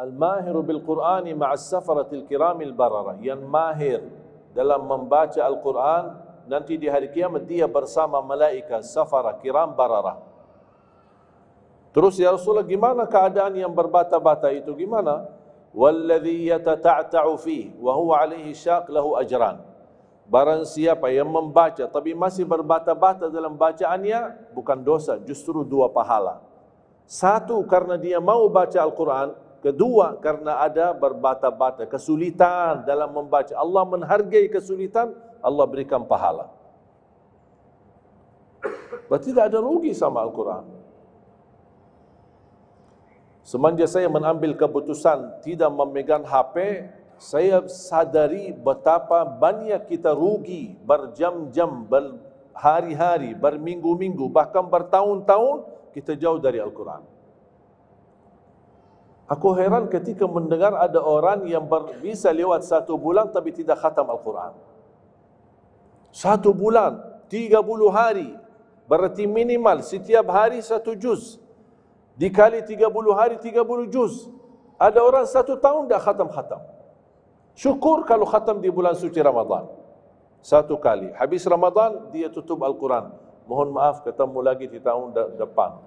Al-mahiru bil-Qur'ani ma'as safaratil kiramil barara. Yang mahir dalam membaca Al-Qur'an, nanti di hari kiamat dia bersama malaika safara kiram barara. Terus ya Rasulullah, gimana keadaan yang berbata-bata itu? Gimana? Walladhi yatata'ta'u fih, wa huwa alaihi syaq lahu ajran. Barang siapa yang membaca, tapi masih berbata-bata dalam bacaannya, bukan dosa, justru dua pahala. Satu, karena dia mau baca Al-Quran, Kedua, karena ada berbata-bata kesulitan dalam membaca. Allah menghargai kesulitan, Allah berikan pahala. Berarti tidak ada rugi sama Al-Quran. Semenjak saya mengambil keputusan tidak memegang HP, saya sadari betapa banyak kita rugi berjam-jam, berhari-hari, berminggu-minggu, bahkan bertahun-tahun kita jauh dari Al-Quran. Aku heran ketika mendengar ada orang yang ber, bisa lewat satu bulan tapi tidak khatam Al-Quran. Satu bulan, tiga puluh hari. Berarti minimal setiap hari satu juz. Dikali tiga puluh hari, tiga puluh juz. Ada orang satu tahun dah khatam-khatam. Syukur kalau khatam di bulan suci Ramadan. Satu kali. Habis Ramadan, dia tutup Al-Quran. Mohon maaf, ketemu lagi di tahun depan.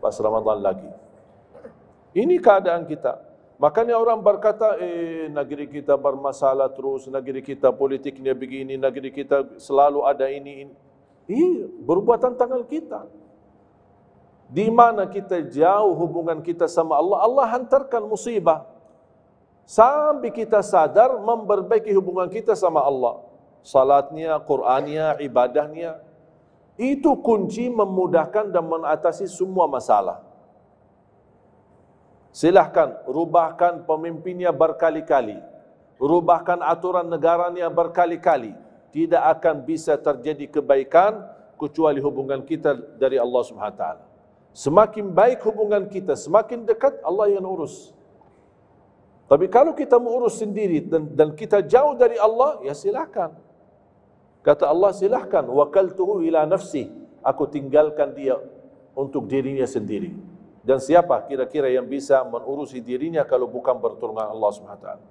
Pas Ramadan lagi. Ini keadaan kita. Makanya orang berkata, eh, negeri kita bermasalah terus, negeri kita politiknya begini, negeri kita selalu ada ini, ini. Ini eh, berbuatan tangan kita. Di mana kita jauh hubungan kita sama Allah, Allah hantarkan musibah. Sampai kita sadar memperbaiki hubungan kita sama Allah. Salatnya, Qurannya, ibadahnya. Itu kunci memudahkan dan mengatasi semua masalah. Silahkan, rubahkan pemimpinnya berkali-kali. Rubahkan aturan negaranya berkali-kali. Tidak akan bisa terjadi kebaikan kecuali hubungan kita dari Allah SWT. Semakin baik hubungan kita, semakin dekat Allah yang urus. Tapi kalau kita mengurus sendiri dan, dan kita jauh dari Allah, ya silahkan. Kata Allah silakan. Wakaltuhu ila nafsi. Aku tinggalkan dia untuk dirinya sendiri dan siapa kira-kira yang bisa menurusi dirinya kalau bukan pertolongan Allah Subhanahu taala.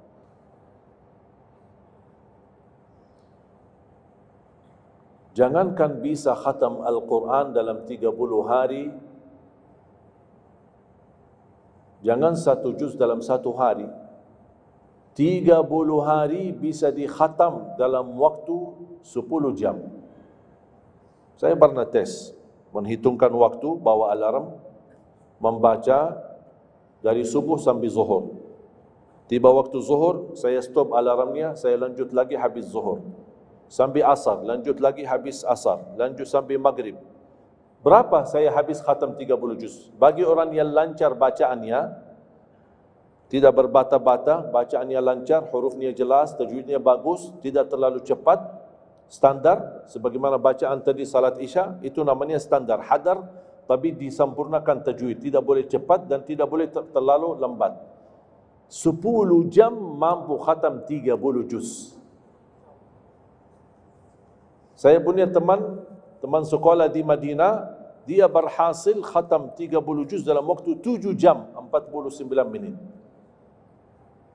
Jangankan bisa khatam Al-Quran dalam 30 hari, jangan satu juz dalam satu hari. 30 hari bisa dikhatam dalam waktu 10 jam. Saya pernah tes menghitungkan waktu bawa alarm membaca dari subuh sampai zuhur. Tiba waktu zuhur, saya stop alarmnya, saya lanjut lagi habis zuhur. Sampai asar, lanjut lagi habis asar, lanjut sampai maghrib. Berapa saya habis khatam 30 juz? Bagi orang yang lancar bacaannya, tidak berbata-bata, bacaannya lancar, hurufnya jelas, tajwidnya bagus, tidak terlalu cepat, standar, sebagaimana bacaan tadi salat isya, itu namanya standar. Hadar, tapi disempurnakan tajwid tidak boleh cepat dan tidak boleh terlalu lambat 10 jam mampu khatam 30 juz saya punya teman teman sekolah di Madinah dia berhasil khatam 30 juz dalam waktu 7 jam 49 minit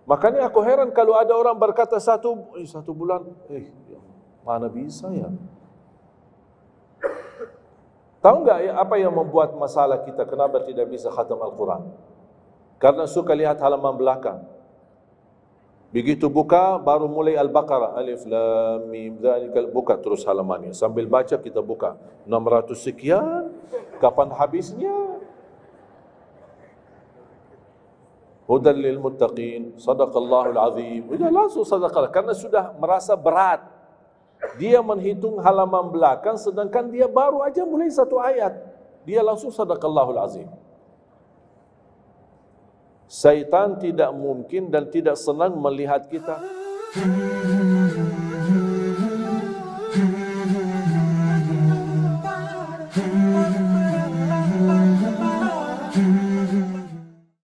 makanya aku heran kalau ada orang berkata satu eh, satu bulan eh mana bisa ya Tahu enggak ya, apa yang membuat masalah kita kenapa tidak bisa khatam Al-Quran? Karena suka lihat halaman belakang. Begitu buka baru mulai Al-Baqarah Alif Lam Mim Zalikal buka terus halamannya sambil baca kita buka 600 sekian kapan habisnya Hudal lil muttaqin sadaqallahu alazim sudah langsung sadaqah karena sudah merasa berat dia menghitung halaman belakang sedangkan dia baru aja mulai satu ayat dia langsung sadaqallahul azim syaitan tidak mungkin dan tidak senang melihat kita